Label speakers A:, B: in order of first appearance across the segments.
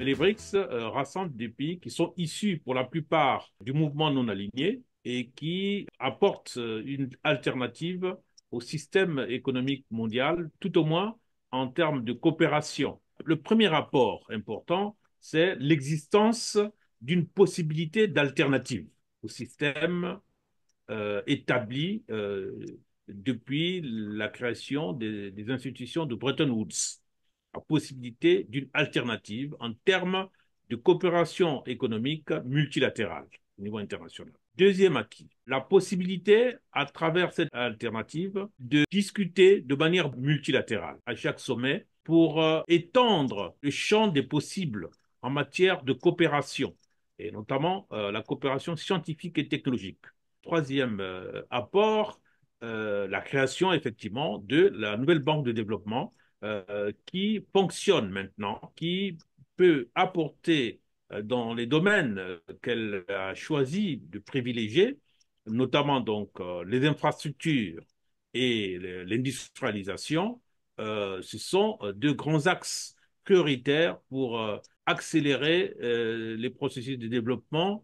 A: Les BRICS euh, rassemblent des pays qui sont issus pour la plupart du mouvement non aligné et qui apportent euh, une alternative au système économique mondial, tout au moins en termes de coopération. Le premier apport important, c'est l'existence d'une possibilité d'alternative au système euh, établi depuis la création des institutions de Bretton Woods la possibilité d'une alternative en termes de coopération économique multilatérale au niveau international. Deuxième acquis, la possibilité, à travers cette alternative, de discuter de manière multilatérale à chaque sommet pour euh, étendre le champ des possibles en matière de coopération, et notamment euh, la coopération scientifique et technologique. Troisième euh, apport, la création effectivement de la nouvelle banque de développement euh, qui fonctionne maintenant, qui peut apporter euh, dans les domaines euh, qu'elle a choisi de privilégier, notamment donc les infrastructures et l'industrialisation, ce sont deux grands axes prioritaires pour accélérer les processus de développement,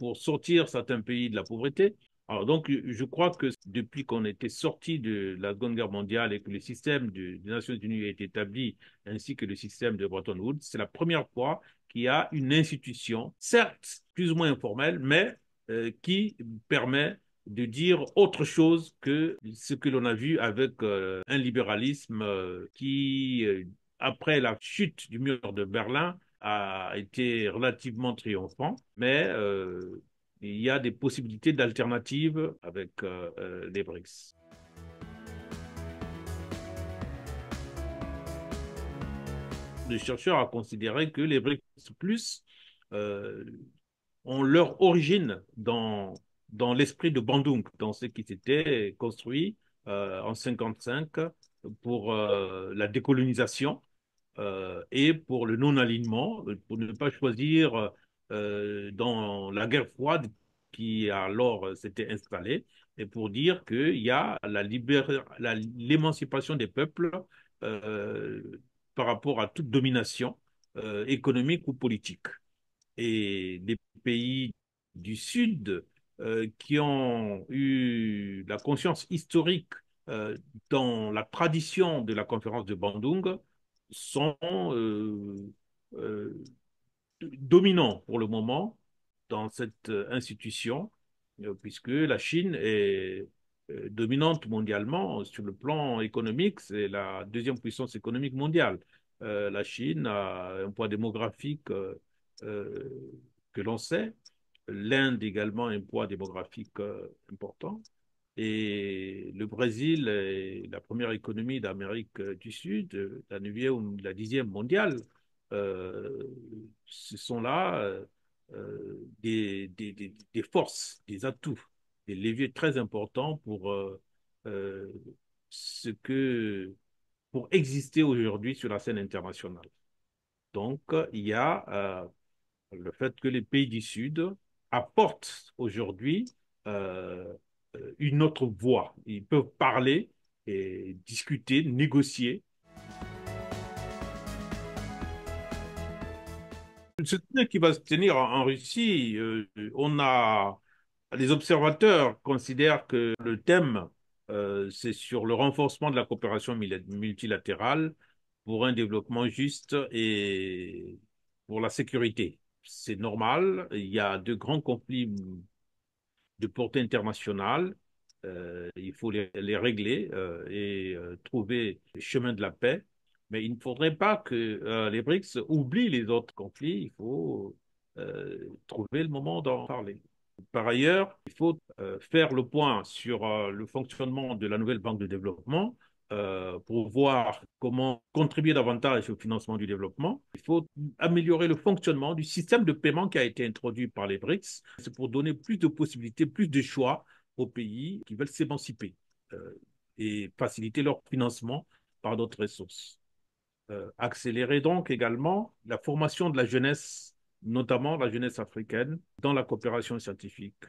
A: pour sortir certains pays de la pauvreté alors donc, je crois que depuis qu'on était sorti de la Seconde Guerre mondiale et que le système des Nations Unies a été établi, ainsi que le système de Bretton Woods, c'est la première fois qu'il y a une institution, certes plus ou moins informelle, mais euh, qui permet de dire autre chose que ce que l'on a vu avec euh, un libéralisme euh, qui, après la chute du mur de Berlin, a été relativement triomphant, mais il y a des possibilités d'alternatives avec euh, euh, les BRICS. Les chercheurs ont considéré que les BRICS plus euh, ont leur origine dans, dans l'esprit de Bandung, dans ce qui s'était construit en 1955 pour la décolonisation et pour le non-alignement, pour ne pas choisir euh, dans la guerre froide qui alors euh, s'était installée, et pour dire qu'il y a l'émancipation des peuples euh, par rapport à toute domination économique ou politique. Et les pays du Sud qui ont eu la conscience historique dans la tradition de la conférence de Bandung sont dominant pour le moment dans cette euh, institution, euh, puisque la Chine est euh, dominante mondialement sur le plan économique, c'est la deuxième puissance économique mondiale. la Chine a un poids démographique que l'on sait, l'Inde également un poids démographique important, et le Brésil est la première économie d'Amérique du Sud, la neuvième ou la dixième mondiale. Euh, ce sont là euh, des, forces, des atouts, des leviers très importants pour euh, ce que pour exister aujourd'hui sur la scène internationale. Donc, il y a le fait que les pays du Sud apportent aujourd'hui une autre voix. Ils peuvent parler et discuter, négocier Ce qui va se tenir en, Russie, euh, on a les observateurs considèrent que le thème, euh, c'est sur le renforcement de la coopération multilatérale pour un développement juste et pour la sécurité. C'est normal, il y a de grands conflits de portée internationale, euh, il faut les, les régler et trouver le chemin de la paix mais il ne faudrait pas que euh, les BRICS oublient les autres conflits. Il faut euh, trouver le moment d'en parler. Par ailleurs, il faut euh, faire le point sur le fonctionnement de la nouvelle banque de développement pour voir comment contribuer davantage au financement du développement. Il faut améliorer le fonctionnement du système de paiement qui a été introduit par les BRICS. C'est pour donner plus de possibilités, plus de choix aux pays qui veulent s'émanciper et faciliter leur financement par d'autres ressources. Euh, accélérer donc également la formation de la jeunesse, notamment la jeunesse africaine, dans la coopération scientifique.